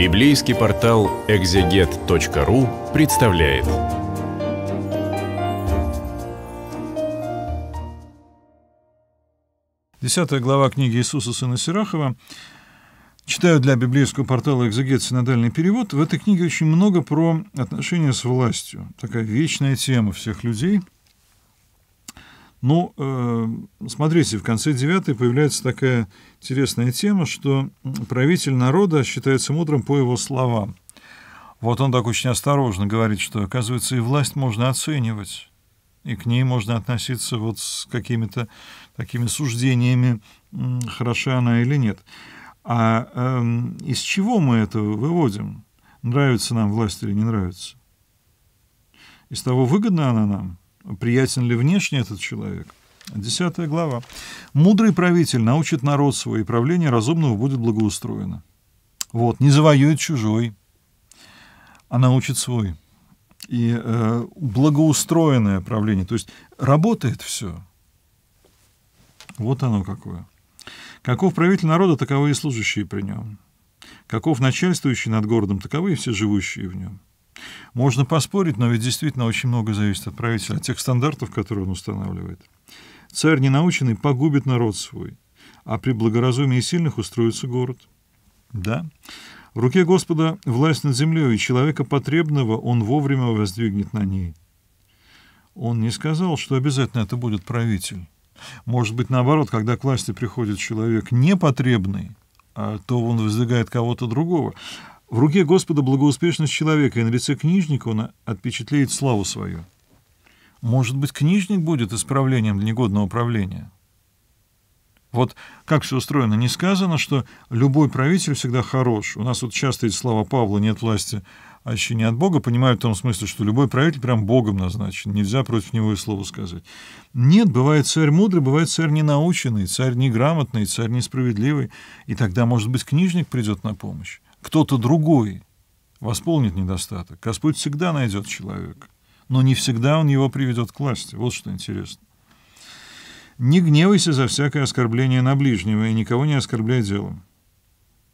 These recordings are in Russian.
Библейский портал экзегет.ру представляет. Десятая глава книги Иисуса Сына Сирахова. Читаю для библейского портала «Экзегет» синодальный перевод. В этой книге очень много про отношения с властью. Такая вечная тема всех людей – ну, э, смотрите, в конце девятой появляется такая интересная тема, что правитель народа считается мудрым по его словам. Вот он так очень осторожно говорит, что, оказывается, и власть можно оценивать, и к ней можно относиться вот с какими-то такими суждениями, хороша она или нет. А э, из чего мы это выводим? Нравится нам власть или не нравится? Из того, выгодна она нам – приятен ли внешне этот человек. Десятая глава. «Мудрый правитель научит народ свой, и правление разумного будет благоустроено». Вот, не завоюет чужой, а научит свой. И э, благоустроенное правление, то есть работает все. Вот оно какое. Каков правитель народа, таковы и служащие при нем. Каков начальствующий над городом, таковы и все живущие в нем. Можно поспорить, но ведь действительно очень много зависит от правителя, от тех стандартов, которые он устанавливает. Царь ненаученный погубит народ свой, а при благоразумии сильных устроится город. Да. В руке Господа власть над землей, и человека потребного он вовремя воздвигнет на ней. Он не сказал, что обязательно это будет правитель. Может быть, наоборот, когда к власти приходит человек непотребный, а то он воздвигает кого-то другого. В руке Господа благоуспешность человека, и на лице книжника он отпечатлеет славу свою. Может быть, книжник будет исправлением для негодного правления? Вот как все устроено, не сказано, что любой правитель всегда хорош. У нас вот часто есть слова Павла «нет власти, а еще не от Бога», понимают в том смысле, что любой правитель прям Богом назначен, нельзя против него и слово сказать. Нет, бывает царь мудрый, бывает царь ненаученный, царь неграмотный, царь несправедливый, и тогда, может быть, книжник придет на помощь кто-то другой восполнит недостаток. Господь всегда найдет человека, но не всегда он его приведет к власти. Вот что интересно. Не гневайся за всякое оскорбление на ближнего и никого не оскорбляй делом.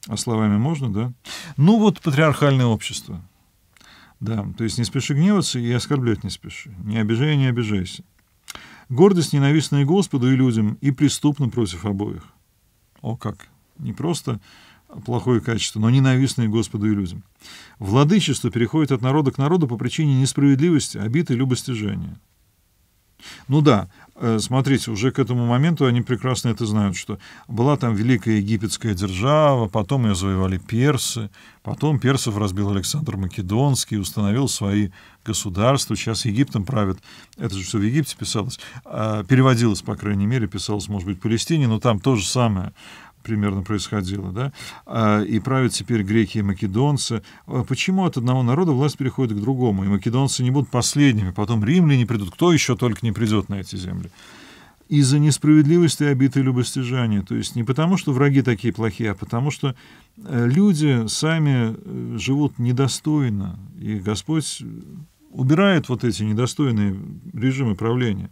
А словами можно, да? Ну вот патриархальное общество. Да, то есть не спеши гневаться и оскорблять не спеши. Не обижай не обижайся. Гордость ненавистная Господу, и людям, и преступна против обоих. О как! Не просто плохое качество, но ненавистное Господу и людям. Владычество переходит от народа к народу по причине несправедливости, обиды, и любостяжания. Ну да, э, смотрите, уже к этому моменту они прекрасно это знают, что была там Великая Египетская держава, потом ее завоевали персы, потом персов разбил Александр Македонский, установил свои государства, сейчас Египтом правят, это же все в Египте писалось, а, переводилось, по крайней мере, писалось, может быть, в Палестине, но там то же самое примерно происходило, да, а, и правят теперь греки и македонцы. А почему от одного народа власть переходит к другому, и македонцы не будут последними, потом римляне придут, кто еще только не придет на эти земли? из-за несправедливости и обиды любостяжания. То есть не потому, что враги такие плохие, а потому, что э, люди сами э, живут недостойно, и Господь убирает вот эти недостойные режимы правления.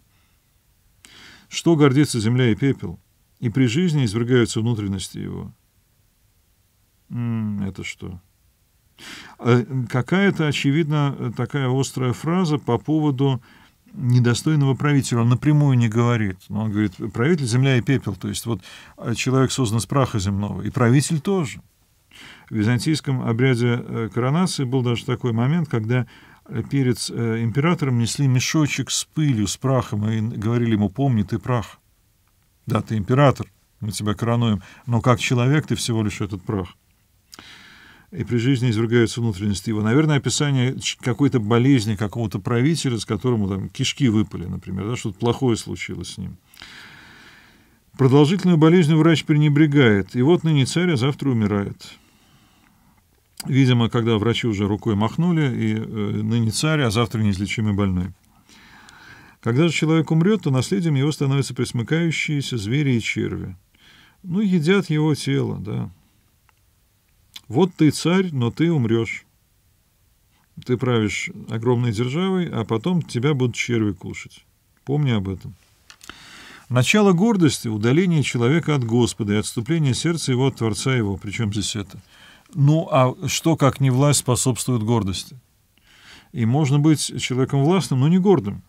Что гордится земля и пепел? и при жизни извергаются внутренности его. М -м, это что? А, какая-то, очевидно, такая острая фраза по поводу недостойного правителя. Он напрямую не говорит. Но он говорит, правитель — земля и пепел. То есть вот а, человек создан с праха земного, и правитель тоже. В византийском обряде э, коронации был даже такой момент, когда э, перед э, императором несли мешочек с пылью, с прахом, и говорили ему «помни ты прах». Да, ты император, мы тебя коронуем, но как человек ты всего лишь этот прах. И при жизни извергаются внутренности его. Наверное, описание какой-то болезни какого-то правителя, с которым там кишки выпали, например, да, что-то плохое случилось с ним. Продолжительную болезнь врач пренебрегает. И вот ныне царь, а завтра умирает. Видимо, когда врачи уже рукой махнули, и э, ныне царь, а завтра неизлечимый больной. Когда же человек умрет, то наследием его становятся присмыкающиеся звери и черви. Ну, едят его тело, да. Вот ты царь, но ты умрешь. Ты правишь огромной державой, а потом тебя будут черви кушать. Помни об этом. Начало гордости — удаление человека от Господа и отступление сердца его от Творца его. Причем здесь это? Ну, а что, как не власть, способствует гордости? И можно быть человеком властным, но не гордым.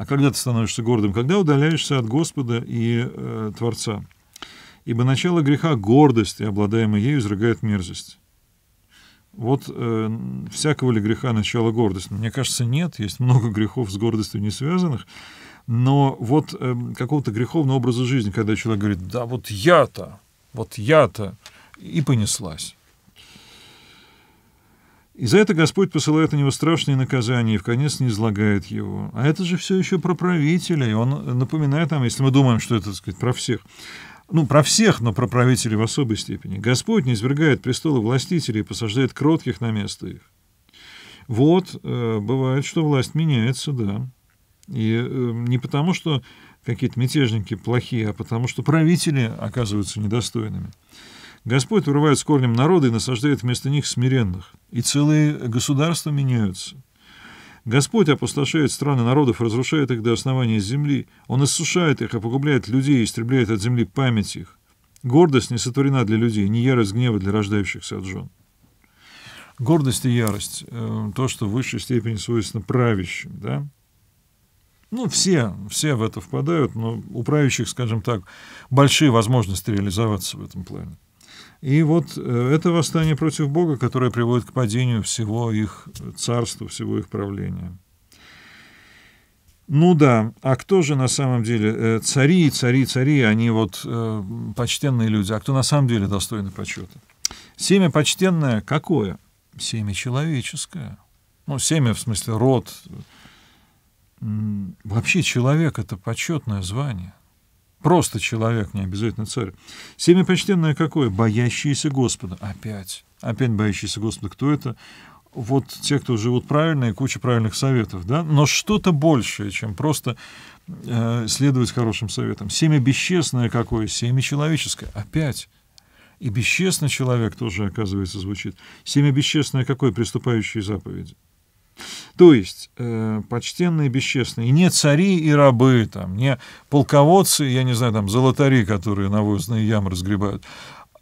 А когда ты становишься гордым? Когда удаляешься от Господа и э, Творца. Ибо начало греха — гордость, и обладаемый ею изрыгает мерзость. Вот э, всякого ли греха начало гордость? Мне кажется, нет. Есть много грехов с гордостью не связанных. Но вот э, какого-то греховного образа жизни, когда человек говорит, да вот я-то, вот я-то, и понеслась. И за это Господь посылает на него страшные наказания и в конец не излагает его. А это же все еще про правителя, и он напоминает нам, если мы думаем, что это, так сказать, про всех, ну, про всех, но про правителей в особой степени. Господь не извергает престолы властителей и посаждает кротких на место их. Вот, э, бывает, что власть меняется, да. И э, не потому, что какие-то мятежники плохие, а потому, что правители оказываются недостойными. Господь вырывает с корнем народы и насаждает вместо них смиренных. И целые государства меняются. Господь опустошает страны народов, разрушает их до основания земли. Он иссушает их, опогубляет людей, истребляет от земли память их. Гордость не сотворена для людей, не ярость гнева для рождающихся от жен. Гордость и ярость э, то, что в высшей степени свойственно правящим, да? Ну, все, все в это впадают, но у правящих, скажем так, большие возможности реализоваться в этом плане. И вот э, это восстание против Бога, которое приводит к падению всего их царства, всего их правления. Ну да, а кто же на самом деле э, цари, цари, цари, они вот э, почтенные люди, а кто на самом деле достойны почета? Семя почтенное какое? Семя человеческое. Ну, семя в смысле род. Вообще человек — это почетное звание. Просто человек, не обязательно царь. Семя почтенное какое? Боящиеся Господа. Опять. Опять боящиеся Господа. Кто это? Вот те, кто живут правильно, и куча правильных советов, да? Но что-то большее, чем просто э, следовать хорошим советам. Семя бесчестное какое? Семя человеческое. Опять. И бесчестный человек тоже, оказывается, звучит. Семя бесчестное какое? Приступающие заповеди. То есть, э, почтенные и бесчестные, не цари и рабы, там, не полководцы, я не знаю, там, золотари, которые навозные ямы разгребают,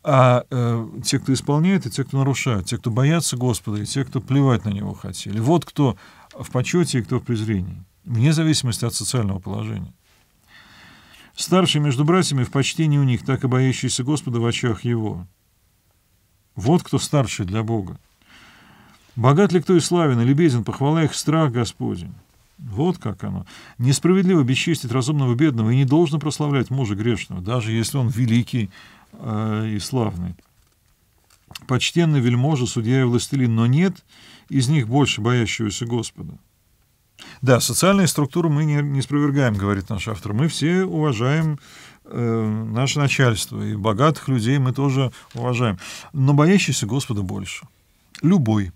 а э, те, кто исполняет, и те, кто нарушает, те, кто боятся Господа, и те, кто плевать на Него хотели. Вот кто в почете и кто в презрении, вне зависимости от социального положения. Старший между братьями в почтении у них, так и боящийся Господа в очах его. Вот кто старший для Бога. Богат ли кто и славен, и любезен, похвала их страх Господень. Вот как оно. Несправедливо бесчестить разумного бедного и не должно прославлять мужа грешного, даже если он великий э, и славный. Почтенный вельможа, судья и властелин, но нет из них больше боящегося Господа. Да, социальные структуры мы не, не спровергаем, говорит наш автор. Мы все уважаем э, наше начальство, и богатых людей мы тоже уважаем. Но боящийся Господа больше. Любой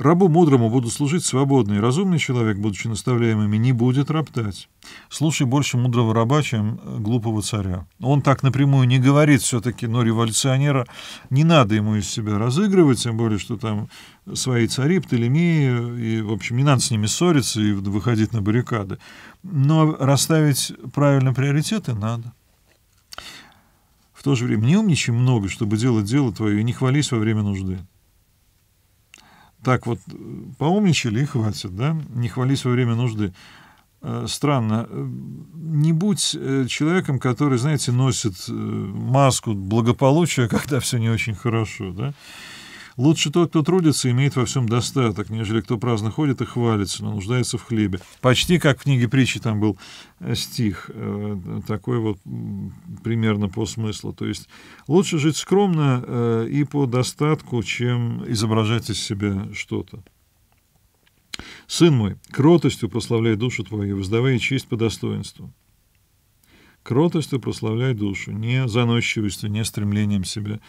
Рабу мудрому будут служить свободно, и разумный человек, будучи наставляемыми, не будет роптать. Слушай больше мудрого раба, чем э, глупого царя. Он так напрямую не говорит все-таки, но революционера не надо ему из себя разыгрывать, тем более, что там свои цари, Птолемеи, э, и, в общем, не надо с ними ссориться и выходить на баррикады. Но расставить правильно приоритеты надо. В то же время не умничай много, чтобы делать дело твое, и не хвались во время нужды так вот э, поумничали и хватит, да? Не хвались во время нужды. Э, странно. Э, не будь человеком, который, знаете, носит маску благополучия, когда все не очень хорошо, да? Лучше тот, кто трудится имеет во всем достаток, нежели кто праздно ходит и хвалится, но нуждается в хлебе. Почти как в книге притчи там был э, стих, э, такой вот примерно по смыслу. То есть лучше жить скромно э, и по достатку, чем изображать из себя что-то. «Сын мой, кротостью прославляй душу твою, воздавай честь по достоинству». Кротостью прославляй душу, не заносчивостью, не стремлением себя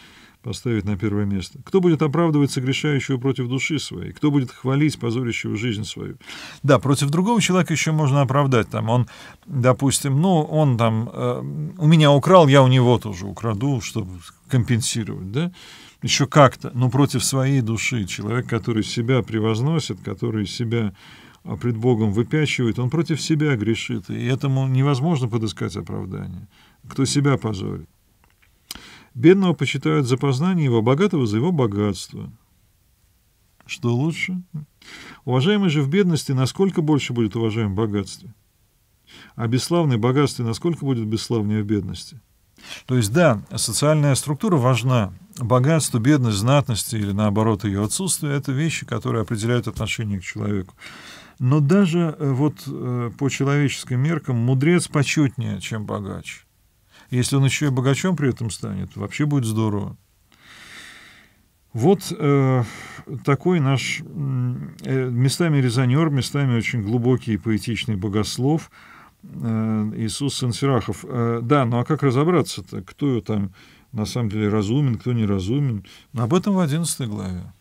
поставить на первое место? Кто будет оправдывать согрешающего против души своей? Кто будет хвалить позорящего жизнь свою? Да, против другого человека еще можно оправдать. Там он, допустим, ну, он там, э, у меня украл, я у него тоже украду, чтобы компенсировать, да? Еще как-то, но против своей души. Человек, который себя превозносит, который себя а, пред Богом выпячивает, он против себя грешит, и этому невозможно подыскать оправдание. Кто себя позорит? Бедного почитают за познание его, богатого за его богатство. Что лучше? Уважаемый же в бедности насколько больше будет уважаем в богатстве? А бесславное богатство насколько будет бесславнее в бедности? То есть, да, социальная структура важна. Богатство, бедность, знатность или, наоборот, ее отсутствие – это вещи, которые определяют отношение к человеку. Но даже э, вот э, по человеческим меркам мудрец почетнее, чем богач. Если он еще и богачом при этом станет, вообще будет здорово. Вот э, такой наш э, местами резонер, местами очень глубокий и поэтичный богослов э, Иисус Сансирахов. Э, да, ну а как разобраться-то, кто там на самом деле разумен, кто неразумен? Об этом в 11 главе.